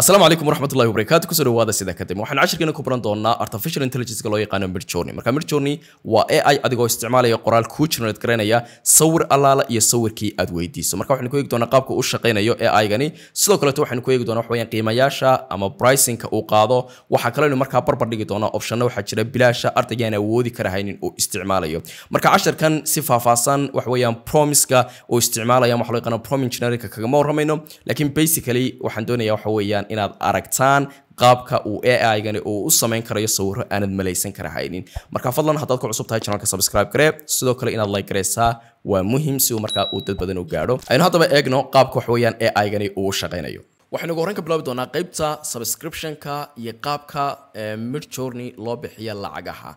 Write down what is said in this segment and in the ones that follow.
asalaamu calaykum waraxmat ullahi wabarakatu kusoo dhawaada sidaa kadib waxaan cashirkeena ku baran doonaa artificial intelligenceka loo yaqaano midjourney marka midjourney waa a i adigoo isticmaalaya qoraal kuu generate garaynaya sawir allaala iyo sawirkii aad weydiiso marka waxaynu ku eegi doonaa qaabka uu shaqaynayo a i-gani sidoo kaleeto waxaynu ku eegi doonaa wax weyaan qiimayaasha ama bricinka uu qaado waxaa kaleynu markaa barbar dhigi doonaa opshana waxaa jira bilaasha ardaygaan awoodi karahaynin uu isticmaalayo marka cashirkan si faahfaahsan wax weeyaan promiska uu isticmaalaya waxa loo yaqaano prom engineerinka kagama warramayno laakiin basically waxaan doonaya waxa weeyaan inaad aragtaan qaabka uu aigani uu u samayn karayo sawiro aanad malaysan kara haynin marka fadlan haddaad ku cusub tahay janalka subscribe garee sidoo kale inaad laygaraysaa waa muhiim si uu markaa uu dad badan u gaadho aynu haddaba eegno qaabka wax weeyaan aigani uu u shaqaynayo waxaynu ugu horreyn ka bilaabi doonaa qaybta subscriptionka iyo qaabka mid journey loo bixiya lacagaha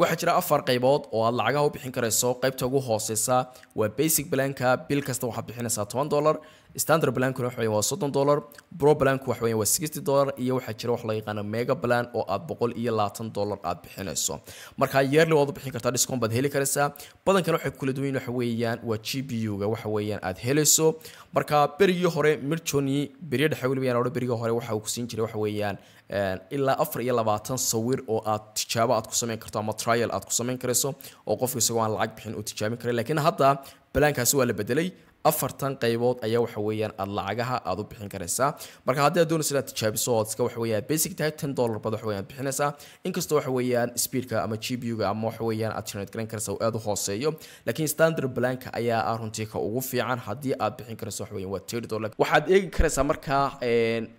waxaa jira afar qaybood oo aad lacagaha u bixin karayso qaybta ugu hooseysa waa basic planka bil kasta waxaad bixinaysaa toban dollar standard blanku waxaweya waa soddon dollar bro blanku waxaweya waa sixty dollar iyo waxaa jira wax la yaqaana mega plan oo aad boqol iyo labaatan dollar aad bixinayso marka yearly waad u bixin kartaa discount baad heli karaysaa badankan waxay kula duwan waxa weeyaan waa g p u ga waxa weeyaan aad helayso marka berigii hore midjoni beryo dhexe weli wayaan odhan berigii hore waxa uu kusiin jiray waxa weeyaan eh, ilaa afar iyo labaatan sawir oo aad tijaabo aad ku samayn karto ama trial aad ku samayn karayso oo qofka isagoo aan lacag bixin uu tijaabin karay laakiin hadda balaankaasi waa la bedelay afartan qaybood ayaa waxa weeyaan aada lacagaha aada u bixin karaysaa marka haddii ad doonaysa inaad tijaabiso ood iska waxa weeyaan basic tahay ten dollar bad waxa weeyaan bixinaysaa inkastoo waxa weeyaan speedka ama gpu-ga ama waxa weeyaan aad generate garan karaysa uu aada u hooseeyo laakiin standard blanka ayaa ah runtii ka ugu fiican haddii aad bixin karayso waxa weeyaan waa thirty dollar waxaad eegi karaysaa markaa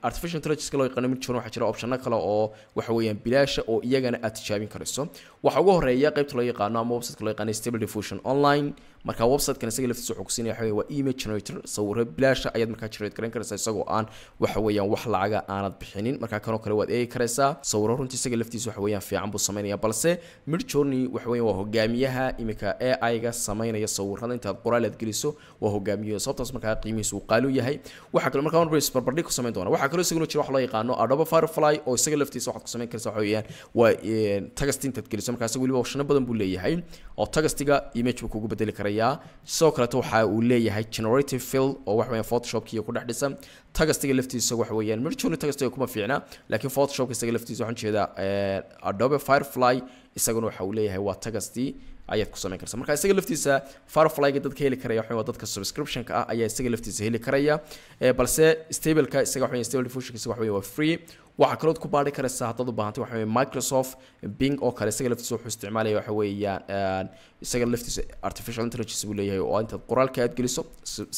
artificial intelligence loo yaqaano mid jiran waxaa jira optiona kale oo waxa weeyaan bilaasha oo iyagana aad tijaabin karayso waxa ugu horeeya qaybta loo yaqaano ama websiteka loo yaqaano stable diffusion online marka websitekan isaga laftiisa xogsiinaya waxa waa email generator sawiro bilaasha ah ayaad markaa generate garan karaysaa isagoo aan waxa weeyaan wax lacaga aanad bixinin markaa kanoo kale waad eegi karaysaa sawiro runtii isaga laftiisa waxa weeyaan fiican buu sameynaya balse mid journey waxa weeyaan waa hogaamiyaha iminka AI ga sameynaya sawirada intaad qoraal geliso waa hogaamiyaha sababtaas markaa qiimihiisu uu qaali u yahay waxa kale markaa on barbardhig ku sameyn doona waxaa kaloo isaguna jira wax loo yaqaano Adobe Firefly oo isaga laftiisa waxaad ku sameyn karaysaa waxa weeyaan waa eh, tagast intaad geliso markaas weliba shano badan buu leeyahay oo tagastiga image buu kugu bedeli karaa mariyaa sidoo kaleeta waxa uu leeyahay generative field oo wax weeyaan photoshopkiiyo ku dhex dhisan tagastiga laftiisa wax weeyaan mirjuni tagastiga kuma fiicna laakiin photoshopka isaga laftiisa waxaan jeedaa adobe firefly isaguna waxa uu leeyahay waa tagastii ayaad ku samayn kartaa marka isaga laftiisa farflyga dadka heli karaya waxa dadka subscriptionka ah ayaa isaga laftiisa heli karaya eh, balse stableka isaga waxa stable diffusionka isaga waxa waa free waxaa kalood ku baadhi karaysaa haddaad u baahantay waxa microsoft bing oo kale isaga laftiisa wuxuu isticmaalaya waxa weeyaan eh, isaga laftiisa artificial intelligence buu leeyahay oo intaad qoraalka aad geliso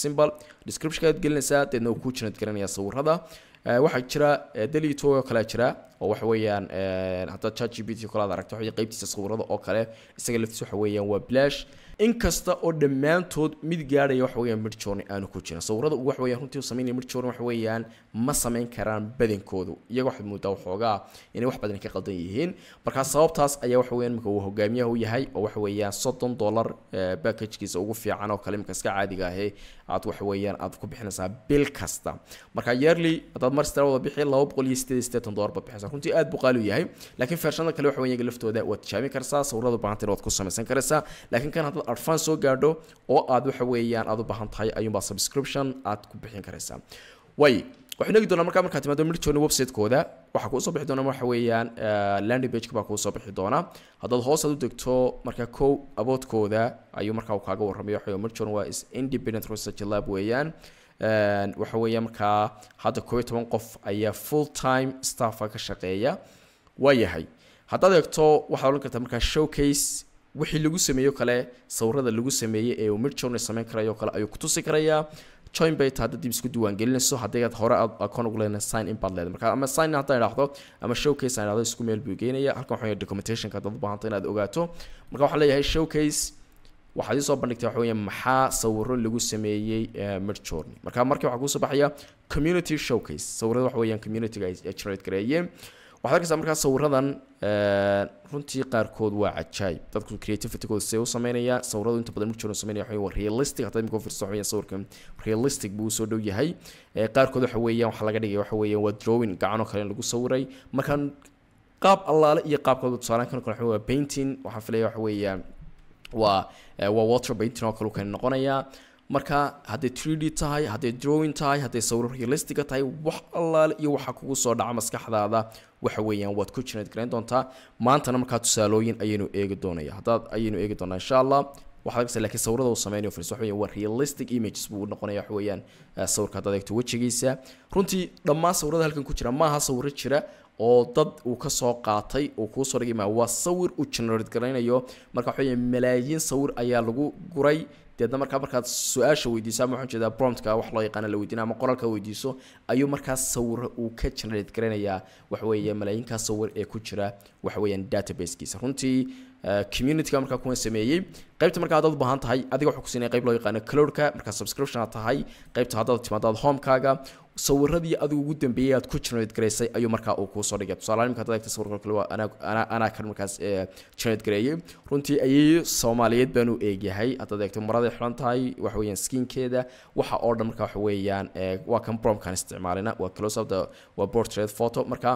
symbol descriptionka aad gelinaysaa deedna uu kuu jinaad garanayaa sawirada Eh, waxaa jira eh, delito oo kalea jira oo waxa weeyaan eh, haddaad chat g p t kalaad aragto waxa qaybtiisa sawirada oo kale isaga laftiis waxa weeyaan waa blash inkasta oo dhammaantood mid gaadhaya waxa weeyaan midjourney aanu ku jirin sawirada ugu waxa weeyaan runtii u samaynaya midjourney waxa weeyaan ma samayn karaan badankoodu iyaga waxaad moodaa waxoogaa inay wax badan ka qaldan yihiin markaa sababtaas ayaa waxa weya imika uu hogaamiyaha yahay oo waxa weeyaan soddon dollar backagkiisa eh, ugu fiican oo kale imika iska caadiga ahe aad waxa weeyaan aad ku bixinaysaa bil kasta marka yearly haddaad mar wada bixi laba boqol iyo sideed iyo dollar baad bixinaysaa runtii aad buu qaali yahay laakiin feershada kale waxa weya laftooda waad tijaabin kartaa sawirada ubaahantayn waad ku samaysan karaysaa laakiin kan haddaad advance soo gaadho oo aad waxa weeyaan aad u baahan tahay ayuunbaa subscription aad ku bixin karaysaa way waxaan eegi doonaa markaa markaa timaado mirjoona website-kooda waxaa kuusoo bixi doona waxa weeyaan eh, landing page baa kuusoo bixi doona haddaad hoos u degto markaa kow aboodkooda ayuu markaa kaaga warramaya waxa mirjoon waa is independent research lab weeyaan eh, waxa weeya markaa hadda koob iyo toban qof ayaa full time staffa ka shaqeeya waa yahay haddaad eegto waxaad odhan kartaa markaa showcase wixii lagu sameeyo kale sawirada lagu sameeyey ee mirjoon samayn karayo kale ayuu kutusi karayaa join bay tahay dad dib isku diiwaan gelinayso haddii aad hore aad akoon ugu leedahay sign in baad leedahay marka ama sign in haddaan idhaahdo ama showcase aan idhahdo isku meel buu geenaya halkan waxaa documentationka hadaad u baahanta inaad ogaato marka waxaan leeyahay showcase waxaad isoo bandhigtaa waxa weeye maxaa sawiro lagu sameeyey eh, midjourney marka markii waxaa soo baxaya community showcase sawirada waxa weeyaan community ay generate gareeyeen waxaad arkaysaa markaas sawiradan eh, runtii qaarkood waa cajaayib dadku creativitikooda see u sameynaya sawiradu inta badan murjiro sameynaya waxa waa realistic haddii imika fiirso waxa sawirka realistic buu soo dhow yahay eh, qaarkood waxa weeyaan waxa laga dhigaya waxa weeyaan waa drawing gacanoo kale in lagu sawiray markaan qaab allaale iyo qaabkooda tusaalaan kan kale waxa waa painting waxaan filaya waxa weeyaa waa eh, waa water painting oo kale uu kan noqonayaa markaa haday td tahay haday drawing tahay hadday sawiro realistica tahay wax allaale iyo waxaa kugu soo dhaca maskaxdaada waxa weeyaan waad ku jineed garayn doontaa maantana markaa tusaalooyin ayaynu eegi doonaya haddaad ayaynu eegi doonaa insha allah waxaad sawirada uu sameynayo fris waxa weeyaan waa realistic images buu noqonaya waxa weeyaan ah, sawirka haddaad eegto wejigiisa runtii dhammaan sawirada halkan ku jira maaha sawiro jira oo dad uu ka soo qaatay uu kuu dhigay maa waa sawir uu generate garaynayo marka waxa weeyaan malaayiin sawir ayaa lagu guray deedna markaa markaad su-aasha weydiisa ama waxaan jeedaa bromtka wax loo yaqaana la weydiina ama qoraalka weydiiso ayuu markaa sawir uu ka generate garanayaa waxa weeye malaayiinkaa sawir ee ku jira waxa weeyaan databasekiisa runtii Eh, communityga markaa kuwan sameeyey qaybta marka hadaad ubaahan tahay adiga waxaa kusiinaya qayb loo yaqaano clowdka markaa subscription aad tahay qaybta haddaad timaadaad homekaaga sawiradii adigu ugu dambeeyay aad ku generate garaysay ayuu markaa uu kuusoo dhigay tusaale imika hadaad eegta sawirka kale waa anaa kan markaas eh, generate gareeyay runtii ayay soomaaliyeed baanu eegyahay haddaad eegto maraday xulan tahay waxa weeyaan skinkeeda waxa oo dhan marka waxa weeyaan eh, waa kan bromkan isticmaalina waa close up waa portrait photo markaa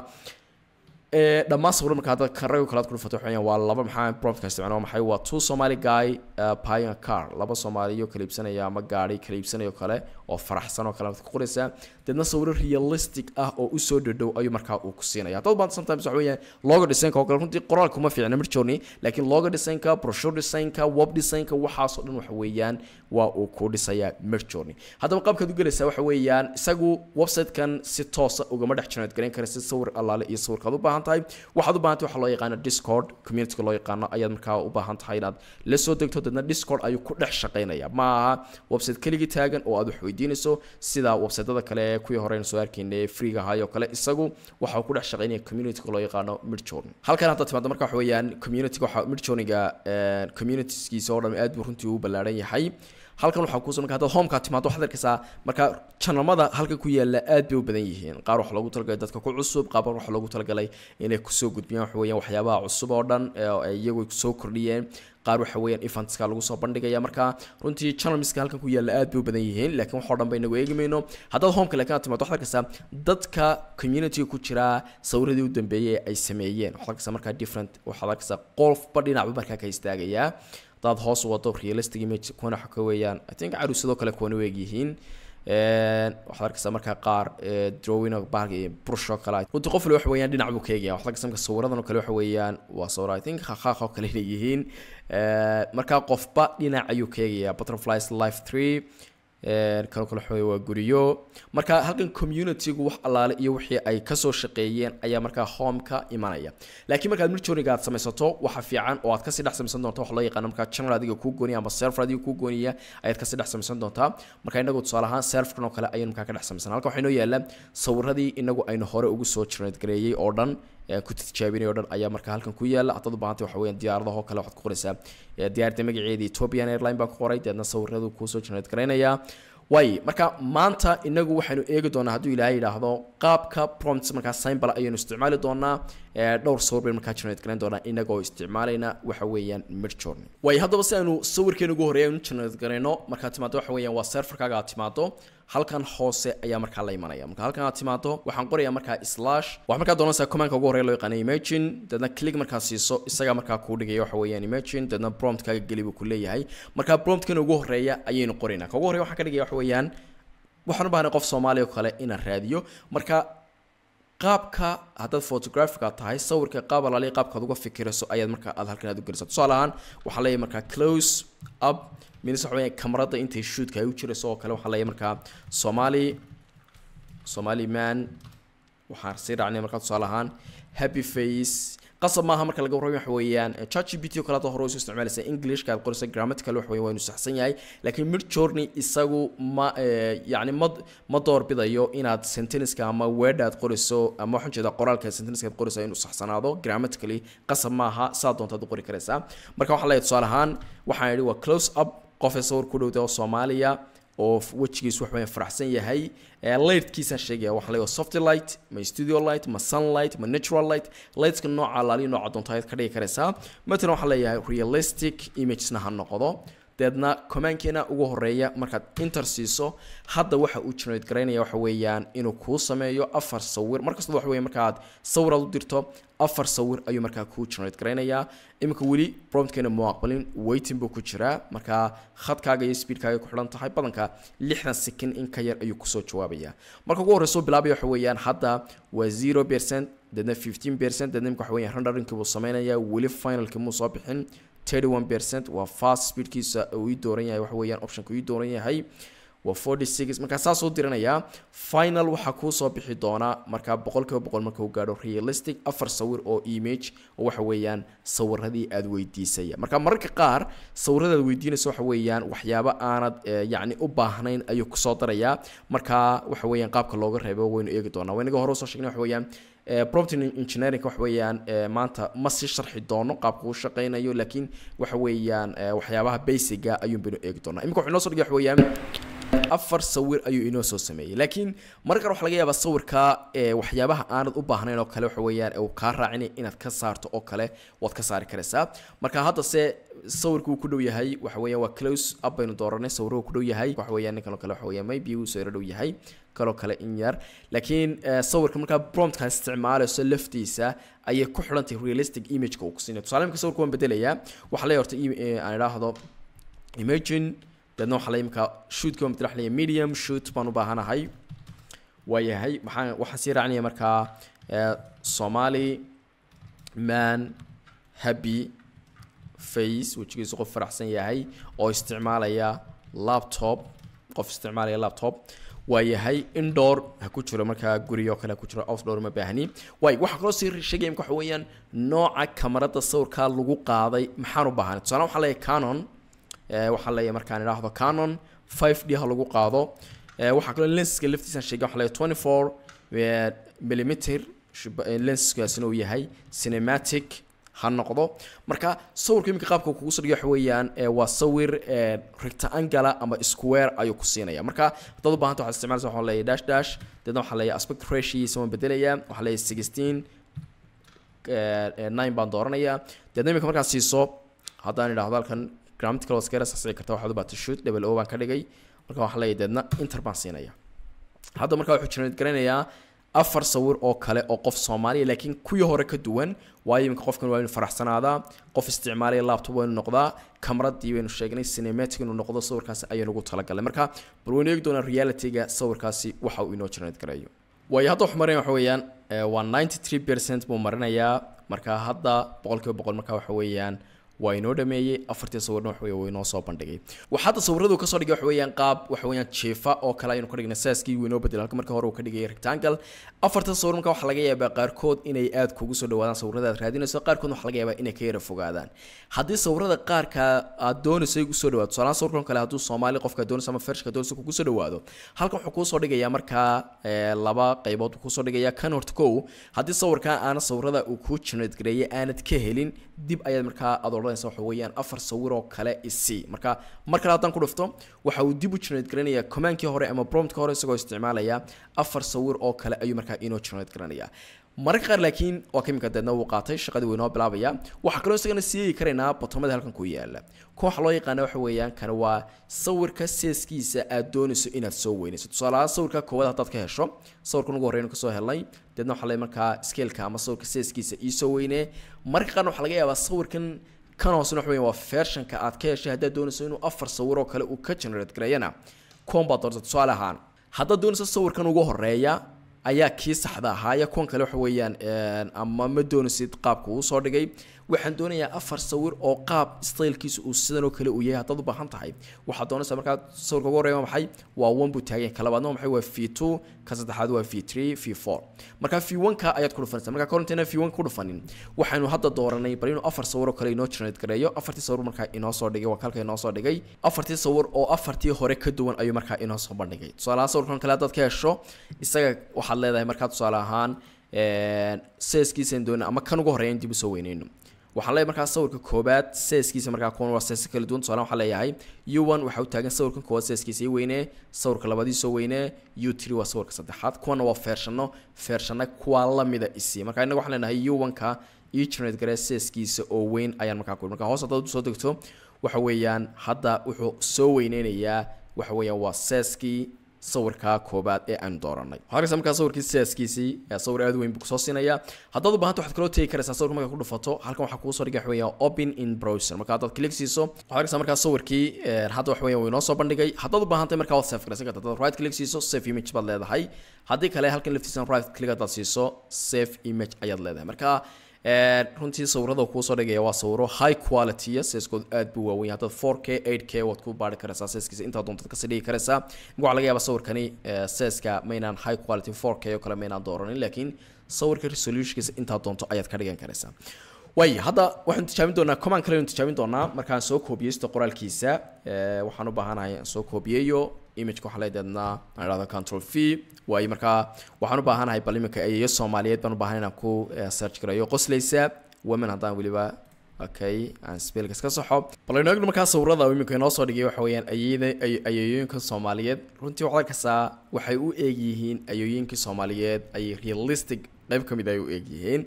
Eh, dhammaan sawirra marka hadda kan rag kalaad ku dhufato waxaa waa laba maxaa broadcast macnaha maxay waa two Somali guy buying uh, car laba Soomaaliyo kala iibsanaya ama gaari kala iibsanayo kale oo faraxsan oo kale ku qoraysa dadna sawirro realistic ah oo u soo dhadhow ayuu markaa uu ku siinaya dad baan sometimes waxa weeyaan logo design-ka oo kale runtii qoraalku ma fiicna mar joogni laakiin logo design-ka brochure design-ka web design-ka waxaas oo dhan waxa weeyaan waa uu ku dhisayaa mar joogni haddaba qaabkaad u gelaysaa waxa weeyaan isagu website-kan si toosa ugama dhex jiraad garan kara si sawir allaale iyo sawirkaad u baahan tahay waxaad u baahan tahay waxa loo yaqaano discord community loo yaqaano ayaad markaa u baahan tahay inaad la soo degto dadna discord ayuu ku dhex shaqaynaya ma aha website keligii taagan oo aad wax weydiinayso sida websiteada kale kuwii horeyna soo arkaynay freega ahaay oo kale isagu waxa ku dhex shaqaynaya community loo yaqaano midjourn halkan hadda timaada marka waxa weeyaan community waxa midjourniga eh, communitiesgiisa oo dhan aad buu runtii u ballaaran yahay halkan waxaa kuusa marka hadaad homkaa timaado waxaad arkaysaa marka janamada halkan ku yaala aad bay u badan yihiin qaar waxa loogu talagalay dadka ku cusub qaar waxa loogu talagalay inay kusoo gudbiyaan waxa weyaan waxyaabaha cusub oo dhan iyagu soo kordhiyeen qaar waxa weyaan eventska lagu soo bandhigaya markaa runtii channelmiska halkan ku yaalla aad bay u badan yihiin laakiin waxoo dhan ba inagu eegi mayno haddaad homeka laakiin aad timaad waxaad arkaysaa dadka communityga ku jiraa sawiradii u dambeeyey ay sameeyeen waxaad arkaysaa markaa different waxaad arkaysaa qolfba dhinacba markaa ka istaagaya haddaad hoos wado realistic image kuna waxa ka weeyaan i think caruusadoo kale kuwani u waxaad arkaysaa markaa qaar drowino bahalka iyo brush oo kale runtii qof wali waxa weyaan dhinac buu ka eegaya waxaad arkaysaa marka sawiradan oo kale waxa weeyaan waa sawir i think khaqaaq oo kale inay yihiin markaa qofba dhinac ayuu ka eegaya butterflies life three kalo kale xooya waa guriyo marka halkan community wax allaale iyo wixii ay kasoo shaqeeyeen ayaa markaa homeka imanaya laakiin markaad mirjoniga aad samaysato waxa fiican oo aad kasii dhex samaysan doonta wax loo yaqaano markaa channel adiga kuu gooniya ama server adiga kuu gooniya ayaad kasii dhex samaysan doontaa marka inagu tusaale ahaan serverkan oo kale ayaynu markaa ka dhex samaysan halka waxaa inoo yaala sawiradii inagu aynu hore ugu soo generategareeyey oo dhan ku tijaabinay dhan ayaa markaa halkan ku yaala haddaad u baahantay diyaaradaho kale waxaad ku qoraysaa diyaaradda magaceeda ethiopian airline baa ku qoray deedna sawiradu kuusoo generate garaynayaa waaye marka maanta inagu waxaynu eegi doonaa hadduu ilaahay yidhaahdo qaabka prompt markaa signbal ayaynu isticmaali doonaa dhowr sawir baynu markaa generate garayn doonaa inagoo isticmaalayna waxa weeyaan midjourney waaye haddaba si aynu sawirkeenu ugu horreeya aynu generate garayno markaad timaado waxa weeyaan waa serverkaaga aad timaado halkan hoose ayaa markaa la imanaya marka halkan aad timaado waxaan qorayaa markaa slash waxa markaa doonaysaa commandka ugu horeya loo yaqaana imagine dadna click markaa siiso isagaa markaa kuu dhigaya waxa weeyaan imagine dadna promptkaaga geli buu ku leeyahay markaa promptkan ugu horreeya ayaynu qoraynaa ka ugu horreya waxaan ka dhigaya waxa weeyaan waxaan u baahnay qof soomaaliya oo kale inaan raadiyo marka qaabka haddaad photographica tahay sawirka qaab alaaliya qaabkaad uga fikirayso ayaad markaa aad halkan aad u gelisa tusaale ahaan waxaa leeyahay markaa close up midis waxa weya kamarada intay shuudka ay u jirayso oo kale waxaa leeyahay markaa somali somali man waxaan sii dhacnay markaa tusaale ahaan happy face qasab maaha marka laga warramayo waxa weeyaan chat gpt oo kaleeto hore usoo isticmaalaysa englishka aad qoraysa grammatical waxa weeyaan waa inuu saxsan yahay laakiin mid journey isagu ma eh, yacni ma ma doorbidayo inaad sentenceska ama word aad qorayso ama waxaan jeedaa qoraalka sentenceska aad qoraysa inuu saxsanaado grammatically qasab maaha saa doontaad u qori karaysaa marka waxaa leeyahay tusaale ahaan waxaan idhi waa close up qofee sawir ku dhowda oo soomaaliya oo wejigiis w faraxsan yahay lighkiisa sheegaya waxa leeyahay soft light ma studio light ma sunlight ma natural light lightska nooca laali nooca doonto ayaad ka dhigi karaysaa matalan waxaa leeyahay realistic imagesna ha noqdo deedna commenkiina ugu horeeya markaad inter siiso hadda waxa uu generate garaynaya waxa weeyaan inuu kuu sameeyo afar sawir markastaba waxa weya markaaad sawir aad u dirto afar sawir ayuu markaa kuu generate garaynayaa iminka weli promptkeena mau aqbalin waiting buu ku jiraa markaa khadkaaga iyo speedkaaga ku xidhan tahay badanka lixdan sekin in ka yar ayuu kusoo jawaabaya marka ugu horreysoo bilaabaya waxa weeyaan hadda waa zero percent deedna fifteen percent deedna imika waxa weeyaan renderinki buu samaynayaa weli finalki muu soo bixin 31 percent waa fast speedkiisa uu ii dooran yahay waxa optionka ii dooran yahay waa forty six markaa saa diranayaa final waxaa kuu soo bixi doonaa markaa boqol kiiba boqol marka uu gaadho realistic afar sawir oo image oo waxa weeyaan sawiradii aada weydiisaya markaa mararka qaar sawirada weydiinaysa waxa weeyaan waxyaabo aanad eh, yacni u baahnayn ayuu kusoo darayaa markaa waxa weeyaan qaabka looga reebo waynu eegi doonaa waa inaga hore usoo sheegnay waxa weeyaan Eh, property engineering wax weeyaan eh, maanta ma sii sharxi doono qaabka uu shaqeynayo laakiin waxa weeyaan eh, waxyaabaha basiga ayuun baynu eegi doonaa imika wuxuu noo soo dhigay wax weeyaan afar sawir ayuu inoo soo sameeyey laakiin mara qaar laga yaabaa sawirkaa waxyaabaha aanad u baahnayn oo kale waxa uu kaa raacinaya inaad ka saarto oo kale waad ka saari karaysaa marka haddase sawirku uu ku dhow yahay waxa waa close up baynu dooranay sawirku ku dhow yahay waxa ninkan oo kale waxa maybe uu soo dhow yahay kaloo kale in yar laakiin sawirka markaa promptkan isticmaalayso laftiisa ayay ku xidhantay realistic imageka uu kusiinaya tusaale imika sawirka waan bedelayaa waxaa leeyahay horta aan idhaahdo imagine deedna waxaa imika shuutka waan midlaxnaya medium shoot baan u baahanahay waa yahay maxaan waxaan sii raacnaya markaa eh, somali man happy face wejigiisu qof faraxsan yahay oo isticmaalaya laptop qof isticmaalaya laptop waa yahay indoor ha ku jiro markaa guriyoo kale ha ku jiro outdoor ma baahni waay waxaa kaloo sii sheegaya waxa weeyaan nooca kamarada sawirkaa lagu qaaday maxaan u baahanay tusaale waxaa leeyahay canon Eh, waxaan leeyahay markaan idhaahdo canon five d ha lagu qaado eh, waxaa kaloo lenska laftiisa sheegay waxaa leeyahay twenty four eh, millimeter lenskaasina uu yahay cinematic ha noqdo marka sawirka iminka qaabka kugu soo dhiga waxa weeyaan waa sawir rectangala ama square ayuu ku siinaya marka haddaad u baahanta waxaad isticmaalaysa waxaa leeyahay dash dash deedna waxaa leeyahay aspect ratioisa waan bedelayaa waxaa leeyahay sixteen nine baan dooranayaa deedna iminka markaad siiso haddaan idhaahdo halkan marka waxaa leeyahay deedna afar sawir oo kale oo qof soomaaliya laakiin kuwii hore ka duwan waayo iminka qofkan waa inuu faraxsanaadaa qof isticmaalaya laptop waa inuu noqdaa kamraddii baynu sheegnay cinematic inuu noqdo sawirkaasi ayaa lagu talagalay marka bal waynu eegi doonaa reality sawirkaasi waxa uu inoo generate garayo waayo hadda wuxuu marinayaa waxa weeyaan eh, waa ninety three percent buu marinayaa marka hadda boqolkiiba boqol marka waxa weeyaan waa inoo dhameeyey afartii sawirna waxwey waa inoo soo bandhigay waxaa tasawiradu kasoo dhigay waxaweyaan qaab waxaweyaan jiifa oo kale aynu ka dhignay saaskii wuu inoo halka marka hore uu ka dhigayay rectangle afarta sawir marka waxaa laga yaabaa qaarkood inay aad kugu soo dhawaadaan sawirada raadinayso qaarkood waxaa laga yaabaa inay ka yara fogaadaan haddii sawirada qaarka aad doonayso ay kusoo dhawaado tusaalahaan sawirkan kale hadduu soomaali qofka doonayso ama fershka doonayso kugu dhawaado halkan wuxuu kuusoo dhigayaa markaa eh, laba qaybood buu kusoo dhigayaa kan horta kow haddii sawirkan aana sawirada uu kuu generate gareeyay aanad ka helin dib ayaad markaa adoon dalbanaysa waxa weeyaan afar sawir oo kale isi marka mar kale haddaan ku dhufto waxa uu dib u generate garanayaa commandkii hore ama promptka hore isagoo isticmaalaya afar sawir oo kale ayuu markaa inoo generate garanayaa mararka qaar laakiin waa ka imika deedna wuu qaatay shaqadii wuu inoo bilaabaya waxaa kaloo isagana siyeegi karaynaa botomada halkan ku yaala koox loo yaqaana waxa weeyaan kan waa sawirka seeskiisa aad doonayso inaad soo weynayso tusaalahaan sawirka koowaad haddaad ka hesho sawirkan ugu horreynu kasoo helnay deedna waxa le markaa skeelka ama sawirka seeskiisa iisoo weynee mararka qaarna waxaa laga yaabaa sawirkan kan hoosena waxa weya waa fershanka aad ka heshay haddaad doonayso inuu afar sawir oo kale uu ka generate gareeyana koon baad doorta tusaale ahaan haddaad doonayso sawirkan ugu horeeya ayaa kii saxda ahaaya koon kale waxa weeyaan ama ma doonaysid qaabka uu soo dhigay waxaan doonayaa afar sawir oo qaab staylkiisu uu sidanoo kale uu yahay haddaad u baahan tahay waxaad doonaysaa markaa sawirka ugu horreeya maxay waa one buu taageen ka labaadna maxay waa v two ka saddexaad waa v three v four markaa v one ayaad ku dhufanaysaa markaa korontina v one ku dhufanin waxaynu hadda dooranay bal inuu afar sawir oo kale inoo generate gareeyo afartii sawir markaa inoo soo dhigay waa kalka inoo soo dhigay afartii sawir oo afartii hore ka duwan ayuu markaa inoo soo bandhigay tusaalahaan sawirkan kale haddaad ka hesho isaga waxaad leedahay markaa tusaale ahaan seeskiisaan doonay ama kan ugu horeeya in dib usoo weyneyno waxaan leeyahay markaa sawirka koobaad seeskiisa markaa kuwan waa seesa kala duwan tusaale waxaan leeyahay u one waxa u taagan sawirkan koowaad seeskiisa ii weynee sawirka labadiisoo weynee u three waa sawirka saddexaad kuwana waa feershano feershana kuwaa lamida isi marka innaga waxaan leenahay u one-ka io garee seeskiisa oo weyn ayaan markaa ku marka hoos haddaad usoo degto waxa weeyaan hadda wuxuu soo weyneynayaa waxa weeyaan waa seeskii sawirka koobaad ee aan dooranay waxaan markaa sawirkii saaskiisii sawir aad weyn buu kusoo siinaya haddaad u baahanto sawirka markaa ku dhufato halkan waxaa kugu soo dhigay waxa open in browser marka haddaad click siiso waxaad arkaysaa markaa sawirkii eh, hadda waxa bandhigay haddaad right click siiso save image baad leedahay haddii kale halkan laftiisan right click haddaad siiso save image ayaad leedahay marka runtii sawirada kuusoo dhigaya waa sawiro high quality siskood aad bu waawen hadaad four k eight k waad ku baari karaysaa seskiisa intaa doontad kasii dhigi karaysaa waa laga yaaba sawirkani seska maynaan high quality four k oo kale maynaan dooranin laakiin sawirka resolutionkiisa intaa doonto ayaad ka dhigan karaysaa waay hadda waxaan tijaabin doonaa command kale tijaabin doonaa markaan soo koobiyeysto qoraalkiisa waxaan u baahanahay aan soo koobiyeeyo imageka waxaa leedeedna aan idhahdo control v waayo markaa waxaan u baahanahay bal iminka eeyo soomaaliyeed baan u baahan inaan ku eh, search garayo qosleysa women haddaan weliba okay aan spelkas ka saxo bal aynu markaa sawirada iminka inoo soo dhigay waxa weeyaan ayeeyooyinka soomaaliyeed runtii waxaad arkaysaa waxay u eeg yihiin ayooyinkii soomaaliyeed ay realistic qayb ka mid ah ay u eeg yihiin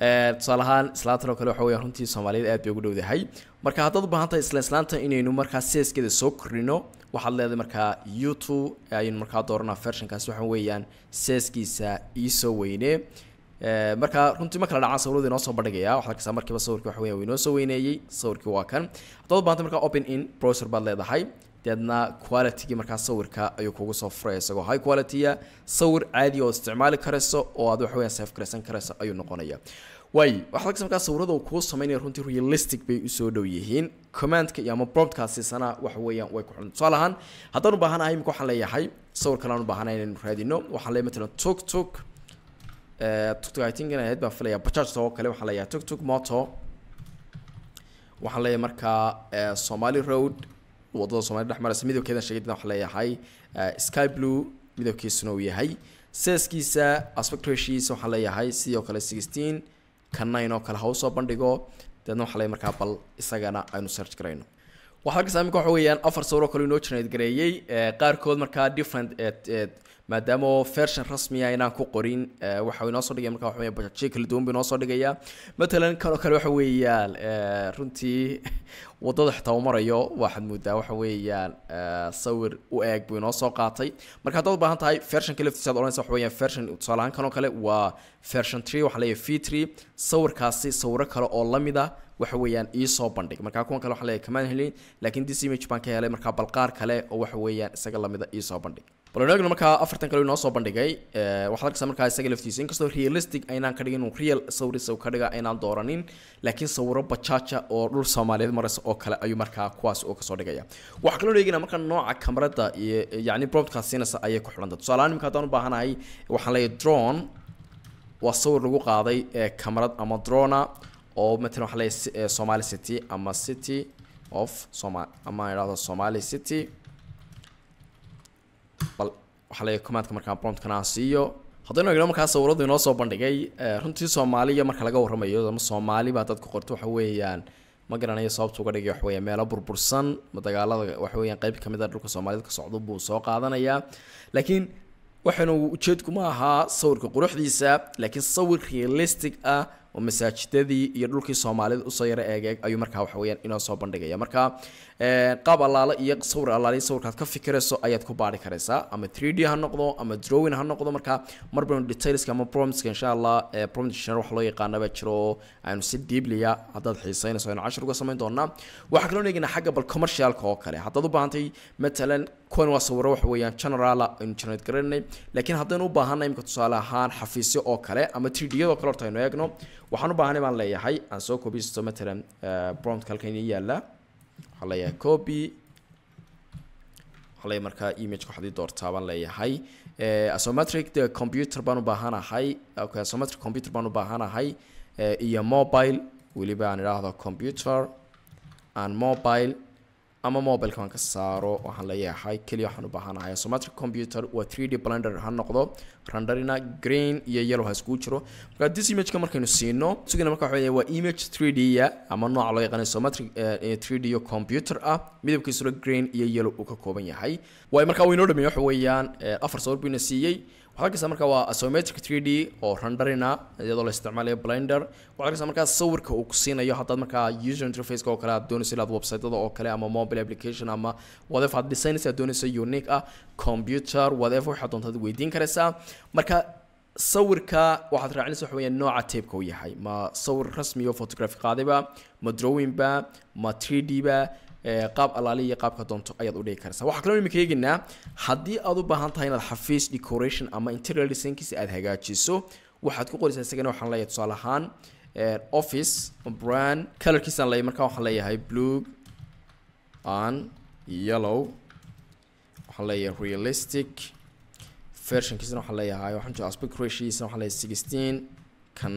Eh, tusaale ahaan islaantan oo kale waxa weya runtii soomaaliyeed aad bay ugu dhowdahay marka haddaad u baahan tahay isla islaanta inaynu markaa seeskeeda soo kordhino waxaad leedahay markaa youtube ayaynu markaa dooranaa vershankaas waxa weeyaan seeskiisa iisoo weyne eh, markaa runtii ma kala dhacaan sawirada inoo soo bandhigaya waxaad arkaysaa markiiba sawirki waxa weya uu inoo soo weyneeyey sawirkii waa kan haddaad u bahantay markaa open in browser baad leedahay deedna qualitygii markaa sawirka ayuu kugu soo furay isagoo high qualitya sawir caadi oo isticmaali karayso oo aad waxaweyaan sefgaraysan karayso ayuu noqonaya waay waxaa markaa sawirada uu kuu sameynaya runtii realistic bay usoo dhow yihiin commandka iyo ama promptkaas waxa weeyaan way ku xun tusaale ahaan haddaan u baahanahay imika waxaan leeyahay sawir u baahanahay inaynu raadino waxaan leeyahay matalan tuk tuk eh, tuk tuk ahayd baan filaya bajajta oo kale waxaan leeyahay tuk moto waxaan leeyahay markaa eh, somali road wadada somalida dhexmaraysa midabkeeda sheegayda waxa leeyahay sky blue midabkiisuna uu yahay seeskiisa aspect ratioisa waxaa leeyahay sidoo kale sixteen ka nine oo kale ha usoo bandhigo deedna waxa le markaa bal isagana aynu search garayno waxaa halkaas imika waxa weeyaan afar sawiroo kale inoo generate gareeyey eh, qaarkood markaa different eh, eh, maadaama version rasmiya ah inaan ku qorin waxa inoo soo dhigaya markaa waxa weya kala duwan buu inoo soo dhigaya matalan kan oo kale waxa weeyaan runtii waddada xitaa u marayo waxaad moodaa waxa weeyaan sawir u eeg buu inoo soo qaatay marka haddaad u baahan tahay versionka laftiisa odhanaysa waxa weeyaan version tusaale ahaan kan oo kale waa version tree waxaa leeyahay v tree sawirkaasi sawiro kale oo lamid ah waxa weeyaan iisoo bandhig markaa kuwan kale waxa leeyahay kamaan helin laakiin this image baan ka helay markaa balqaar kale oo waxa weeyaan isaga lamida iisoo bandhig bal markaa afartan kale inoo soo bandhigay waxaad arkaysaa markaa isaga laftiisa inkastoo realistic aynaan ka dhigin real sawris ka dhiga aynaan dooranin laakiin sawiro bajaaja oo dhul soomaaliyeed maras oo kale ayuu markaa kuwaas oo kasoo dhigaya waxaa kaloo eegina markaa nooca kamarada iyo yacni broadcast siinaysa ayay ku xidhanta tusaalahaan imika haddaan u baahanahay waxaan leeyahay drone waa sawir lagu qaaday kamarad ama drona oo matalan waxa leeyahay somali city ama city of ama idhahdo somali city bal waxaa leeyahay commandka markaan promptkan siiyo haddaynu egno markaa sawiradu inoo soo bandhigay eh, runtii soomaaliya marka laga warramayo ama soomaali baa dadku qorto waxa weeyaan ma garanayo sababta uga dhigay waxaweya meelo burbursan dagaalada waxaweyaan qayb ka mid a ah dhulka soomaalida ka socdo buu soo qaadanayaa laakiin waxaanu ujeedku ma ahaa sawirka quruxdiisa laakiin sawir realistic ah oo masaajidadii iyo dhulkii soomaalida usoo yaro eegeeg ayuu markaa waxaweyaan inoo soo bandhigaya marka eh, qaab allaale iyo sawir allaali sawirkaad ka fikirayso ayaad ku baari karaysaa ama 3d ha noqdo ama drawing ha noqdo marka marban detailska ama promska insha allah eh, prompt wax loo yaqaanaba jiro aanu si deebliya haddaad xiisaynayso aynu cashar uga samayn doonaa waxaa kaloo eegina xagga bal commercialka oo kale haddaad u baahantay matalan kuwan waa sawiro wax weeyaan generaala aynu generate garananay laakiin haddaynu u baahanay imika tusaale ahaan xafiisyo oo kale ama tdiyadoo kale horta aynu eegno waxaan u baahanay baan leeyahay aan soo kobisto matalan bromtka eh, halkan inii yaalla waxaan leeyahay copy waxaan markaa image waxaad doortaa baan leeyahay eh, asomatric computer baan u baahanahay okay asomatric computer baan u baahanahay eh, iyo mobile weliba aan idhaahdo computer and mobile ama mobilka waan ka saaro waxaan la keliya waxaan u baahanahay somatic computer waa three d blender ha noqdo renderina green iyo yellow ha iskugu jiro marka this image-ka markaynu siino sugina marka waxa waa image three d a ama nooca loo yaqaana somatic eh, eh, three d o computer ah midabkiisuna green iyo yellow uu ka kooban yahay waay markaa waynoo dhameeye waxa weeyaan eh, afar sawir buu siiyey waxaarkaysa markaa waa asometric three d oo renderina iyadoo la isticmaalayo blinder waxaa arkaysa markaa sawirka uu kusiinayo haddaad markaa user interfaceka oo kale aad doonayso inaad websiteyada oo kale ama mobile application ama whatever aad designaysa aad doonayso unique ah computer whatever waxaad doontaad weydiin karaysaa marka sawirka waxaad raacinaysa waxa weeyaan nooca taybka uu yahay ma sawir rasmi oo photography qaadayba ma drawing ba ma three d ba qaab alaali iyo qaabka doonto ayaad udhigi karaysa waxaa kaloo imika eegeynaa haddii aad u baahan tahay inaad xafiis decoration ama interior designkiisa aad hagaajiso waxaad ku qoraysaa isagana waxaan leeyahay tusaale ahaan office brand colorkiisaan leeyahay markaa waxaan leeyahay blue an yellow waxaan leeyahay realistic versionkiisana waxaan leeyahay waxaan aspect ratioisana waxaan leeyahay sixteen ka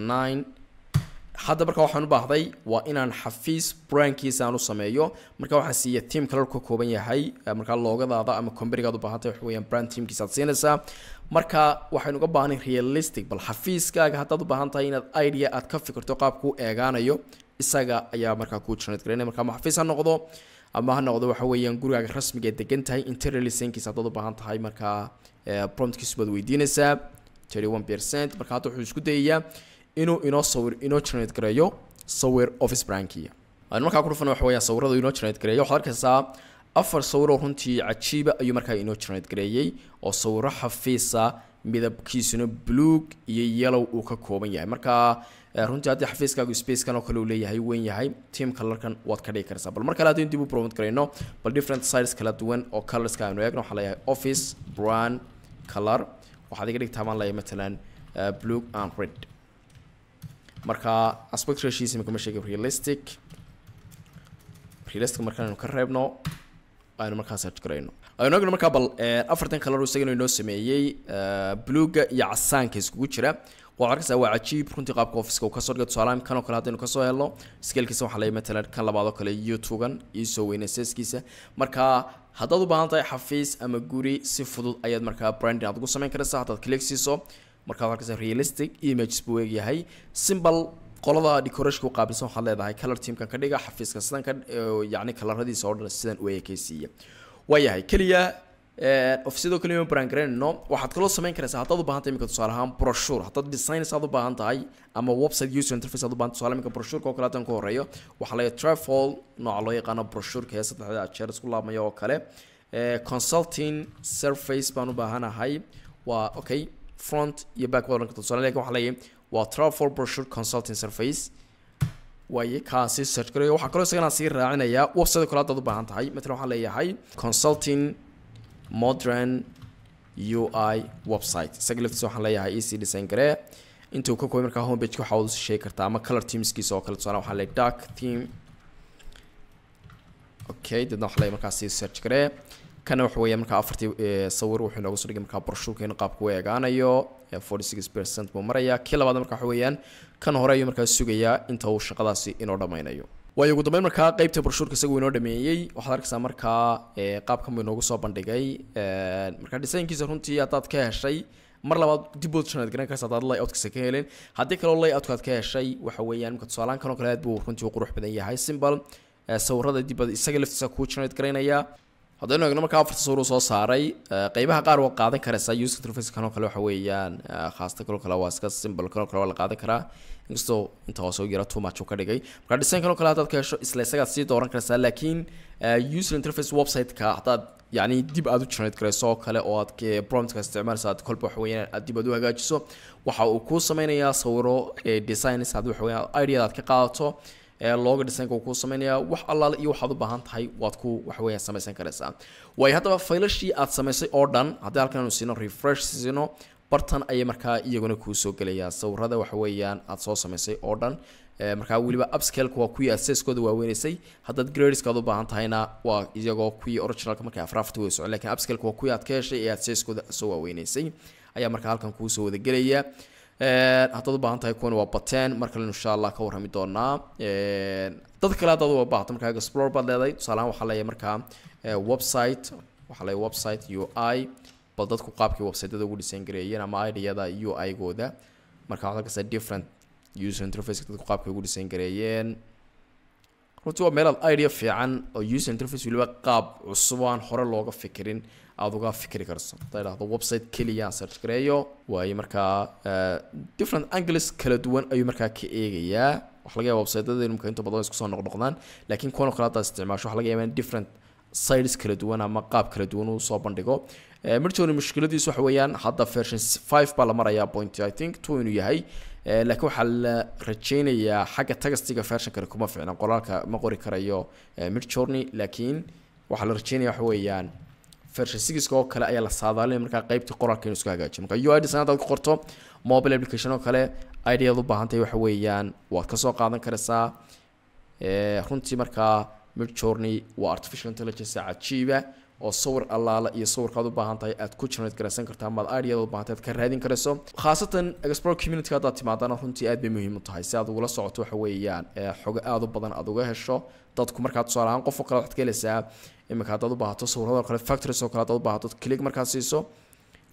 hadda marka waxaan u baahday waa inaan xafiis brankiisa aan u sameeyo markaa waxaan siiya team kale ka kooban yahay markaa loogadaada ama combanigaad u baahantay wax weeyaan brand teamkiisa ad siinaysaa marka waxaynu uga baahnay realistic bal xafiiskaaga haddaad u baahan tahay inaad idea aad ka fikirto qaabkuu eegaanayo isaga ayaa markaa kuu janad garan markaa xafiis ha noqdo ama ha noqdo waxa weeyaan gurigaaga rasmiga ee degan tahay interrelisenkiisa haddaad u baahan tahay markaa promptkiisu baad weydiinaysaa thirty one percent marka hadda wuxuu isku dayayaa inuu inoo sawir inoo generate gareeyo sawir office brankiya aan markaa ku dhufana waxa weeyaa sawirada inoo generate gareeya waxaad arkaysaa afar sawiroo runtii cajiiba ayuu markaa inoo generate gareeyey oo sawiro xafiisa midabkiisuna blueg iyo yellow uu ka kooban yahay markaa runtii haddii xafiiskaagu spacekan oo kale uu leeyahay weyn yahay team colorkan waad ka dhigi karaysaa bal mar kale haddaynu dib u promote garayno bal different sides kala duwan oo colorska aanu eegno waxaa leeyahay office brand color waxaad iga dhigtaa baan leeyahay matalan blueg and red marka aspect rashiisa imika sheegay realistic realistic markaan aynu ka reebno aynu markaa search garayno aynu eegno markaa bal afartan kalaro isagana inoo sameeyey bluega iyo casaanka iskugu jira waa arkaysaa waa cajiib runtii qaabka office uu ka dhigay tusaalahan kan oo kale haddaynu ka helno scalekiisa waxaa la matalan kan labaad oo kale iyo iyo soo weyna seeskiisa marka haddaad u baahan tahay xafiis ama e guri si fudud ayaad markaa branding aad ugu samayn karaysaa haddaad click siiso markaa arkaysa realistic image buu eegyahay simbal qolada decoration qaabilsan waxaad leedahay color teamkan ka dhiga xafiiska sidan ka yacni kalaradiisa oo dhan sidan u eekaysiiya waayahay keliya ofsidoo kaliya eh, brand garanayno waxaad kaloo samayn karaysaa haddaad u baahan tahay iminka tusaale ahaan broshure haddaad designs aad u baahan tahay ama website user interface aad u baahan tusaale iminka broshurka oo kale ka horeeyo waxaa laga travel nooca loo yaqaano broshurka ee saddexda jeer isku laabmaya oo kale eh, consulting surface baan u baahanahay waa okay front iyo back waad oran tusaale laakiin waxaa waa travel brochure consulting surface waaye kaasi search garayo waxaa kaloo isagana sii raacinayaa website kale haddaad u baahan tahay matalan waxaa leeyahay consulting modern UI website isaga laftiisa waxaan leeyahay ec design garee intuu ka koobay markaa homepage waxaa waad sheegi kartaa ama color teamskiisa oo kale tusaale waxaa leeyahay dark theme okay dadna waxaa leeyahay markaasi search garee kana waxa weya markaa afartii sawir wuxuu inooga soo dhigay markaa barshuurkeena qaabku u eegaanayo forty six percent buu maraya kii labaad marka waxa weeyaan kan hore ayuu markaa sugayaa inta uu shaqadaasi inoo dhammaynayo waayo ugu dambeyn markaa qaybta barshuurka isagu inoo dhameeyey waxaad arkaysaa markaa qaabkan buu inoogu soo bandhigay markaa dhisaynkiisa runtii haddaad ka heshay mar labaad diboodsanaad garan karsa hadaad layoutkiisa ka heleen haddii kaloo layoutkaad ka heshay waxa weeyaan imka tusaalaankan oo kale aad buu runtii u qurux badan yahay simbal sawirada dibad isaga laftiisa kuu generate garaynaya haddaynu eegno marka afarta suur uu soo saaray eh, qeybaha qaar waa qaadan karaysaa uska interface kanoo kale waxa weeyaan eh, khaasatan kanoo kale waa iska simbol kanoo kale waa la qaadan karaa inkastoo inta hoose yara too much uu ka dhigay marka design kanoo kale haddaad ka hesho isla isagaad sii dooran karaysaa laakiin eh, user interface website-ka haddaad يعني dib aad u generate garayso oo kale oo aad prompt isticmaalayso aad kolba waxa aad dib aad u hagaajiso waxa uu kuu sameynayaa sawiro designs aad waxa idea aad ka qaadato looga designka kuu sameynaya wax allaale iyo waxaad u baahan tahay waad ku waxweya samaysan karaysaa waayo haddaba faylashii aad samaysay oo dhan haddii halkan aanu siino refresh siino bartan ayay markaa iyaguna kuu soo gelaya sawirada waxa aad soo samaysay oo dhan markaa weliba upscaleka waa kuwii aseskooda waaweynaysay haddaad gradeska u baahan tahayna waa iyagoo kuwii originalka markay afraafta way socon lakin upscaleka waa kuwii aad ka heshay ee aseskooda soo waaweynaysay ayaa markaa halkan kuu soo wadagelaya haddaad ubaahan tahay kuwan waa bateen markale insha allah ka warrami doonaa dad kale haddaad ubaahato markaa explore baad leedahay tusaalahaan waxaa leeyahay markaa website waxaa leeyahay website u i bal dadku qaabkii websiteyada ugu design gareeyeen ama ideada u i gooda marka waxaad arkaysaa different user interface dadku qaabkii ugu design gareeyeen runtii waa meelaad idea fiican oo user interface waliba qaab cusub aan hore looga fikirin aada uga fikri karso haddaa idhahdo website keliya search gareeyo waayo markaa eh, different angles kala duwan ayuu markaa ka eegayaa wax laga yaba websiteyada imka inta badan isku soo noqnoqdaan lakiin kuwan kale haddaa isticmaasho wax laga yaba in different sides kala duwan ama qaab kala duwan uu soo bandhigo eh, mirjoni mushkiladiisu waxa weeyaan hadda version five baa la marayaa point i think two inuu yahay Eh, laakiin waxaa la rajeynayaa xagga tagastiga fershankani kuma ficlan qoraalka ma qori karayo eh, mid jorney laakiin waxaa la rajeynaya waxa weeyaan fershan sigiska oo kale ayaa la saadaalinaya markaa qeybta qoraalka inu isku hagaajin marka u i ids hadaad ku qorto mobile application oo kale idead u baahantahay waxa weeyaan waad kasoo qaadan karaysaa eh, runtii markaa mid jorney waa artificial intelligence cajiiba oo sawir allaala iyo sawirkaad u baahan tahay aad ku generate garaysan kartaa amaad idead u bahantay ad ka raadin karayso khaasatan explorer community haddaad timaadana runtii aad bay muhiim u tahay si aad ugula socoto waxa weeyaan xogo aada u badan aad uga hesho dadku markaa tusaale ahaan qof oo kale waxaad ka helaysaa iminka haddaad u baahato sawirada kale factories oo kale haddaad u baahato click markaad siiso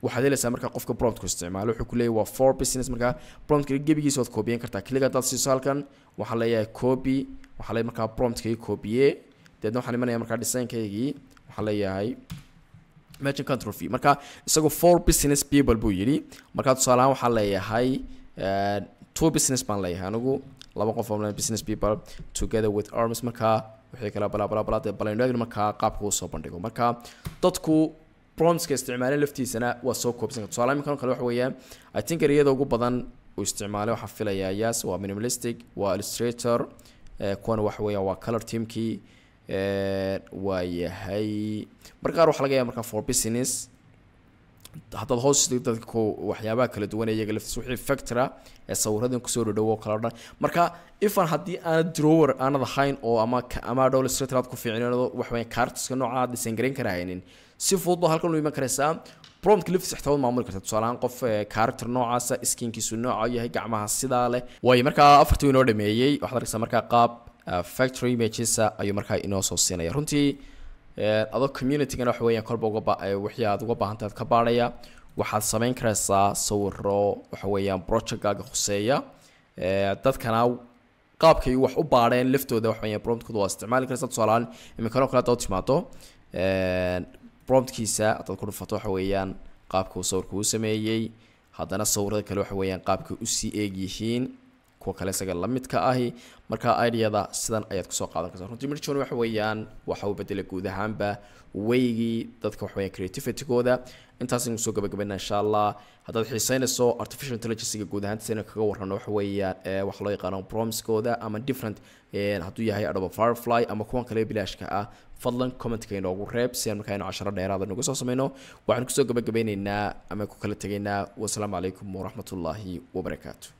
waxaad helaysaa markaa qofka prompt isticmaalo wuxuu ku waa for business markaa promptka gebigiisa waad koobiyan kartaa click haddaad siiso halkan waxaa leeyahay copy waxaa leeyahay markaa promptkii koobiyee deedna waxaan imanaya markaa design waxaa leeyahay merchant control fee marka isagu four business people buu yidhi markaa tusaaleahaan waxaa leeyahay eh, two business baan leeyahay anigu laba qof oo business people together with arms markaa wixii kale balabalabalade balandaagin markaa qaabka uu soo bandhigo marka dadku promska isticmaaleen laftiisana waa soo koobsan karta tusaale iminkan kale waxa weeyaan i think ereyada ugu badan uu isticmaalay waxaa filayaa yaas waa minimalistic waa illustrator eh, kuwana waxa weeyaan waa color teamkii waayahay mar qaar waxaa laga yaaa markaa for business haddaad hoos dadka waxyaabaha kala duwan ee iyaga laftiis wixii factora ee sawiradan kusoo dhadhowo kala dhan marka ifan haddii aanad drawer aanad ahayn oo ama ama dhowle strater ku fiicnado waxwaya cartiska nooca aad dhisangarayn karahaynin si fudud oo halkan u iman karaysaa bromtka laftiis ixtimaad maamuli karta tusaale ahaan qof character noocaasa skinkiisu nooca yahay gacmaha sidaa leh waayo markaa afartuu inoo dhameeyey waxaad arkaysaa markaa qaab Ah, factory magesa ah ayuu markaa inoo soo siinaya runtii eh, adoo communitygana waxa weeyaan kolba uga eh, wixii aad uga baahanta ka baadhaya waxaad samayn karaysaa sawiro waxa weeyaan projectgaaga khuseeya eh, dadkana qaabkay wax u baadheen laftooda waxa weeyaan promptkooda waa isticmaali karaysaa tusaalahaan iminkano kale haddaad timaado promptkiisa haddaad ku dhufato waxa weeyaan qaabka uu sawirka uu sameeyey haddana sawirada kale waxa weeyaan qaabka usii eeg yihiin kuwa kale isaga la midka ahi markaa ideyada sidan ayaad kusoo qaadan kartaa runtii mirjon waxa weeyaan waxa uu bedelay guud ahaanba weygii dadka waxa weeyaan creativity intaas aynu soo gabagabana insha allah haddaad xiiseynayso artificial intelligency-ga guud ahaantiisayna kaga warrano waxa weeyaan waxa loo yaqaano promiskooda ama different hadduu yahay adobe firefly ama kuwan kale bilaashka ah fadlan commentka inoogu reeb si aan markaa inu casharo dheeraada ah nagu soo samayno waxaan kusoo gabagabeyneynaa ama ku kala tegaynaa wasalaamu calaykum waraxmatullaahi wabarakaatu